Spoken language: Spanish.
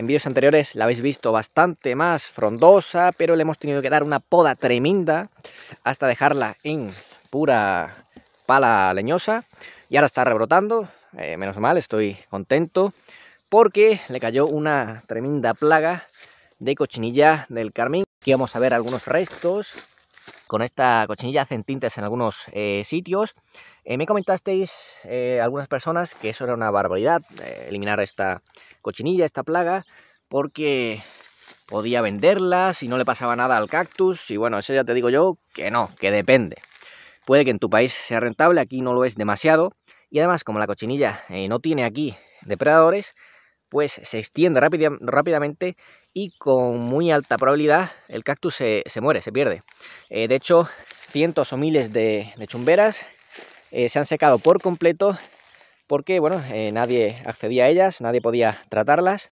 En vídeos anteriores la habéis visto bastante más frondosa, pero le hemos tenido que dar una poda tremenda hasta dejarla en pura pala leñosa. Y ahora está rebrotando, eh, menos mal, estoy contento, porque le cayó una tremenda plaga de cochinilla del carmín. Aquí vamos a ver algunos restos. Con esta cochinilla hacen tintes en algunos eh, sitios. Eh, me comentasteis algunas personas que eso era una barbaridad, eliminar esta cochinilla, esta plaga, porque podía venderla y no le pasaba nada al cactus. Y bueno, eso ya te digo yo que no, que depende. Puede que en tu país sea rentable, aquí no lo es demasiado. Y además, como la cochinilla eh, no tiene aquí depredadores, pues se extiende rápidamente y con muy alta probabilidad el cactus se, muere, se pierde. Eh, de hecho, cientos o miles de, chumberas eh, se han secado por completo porque bueno, eh, nadie accedía a ellas, nadie podía tratarlas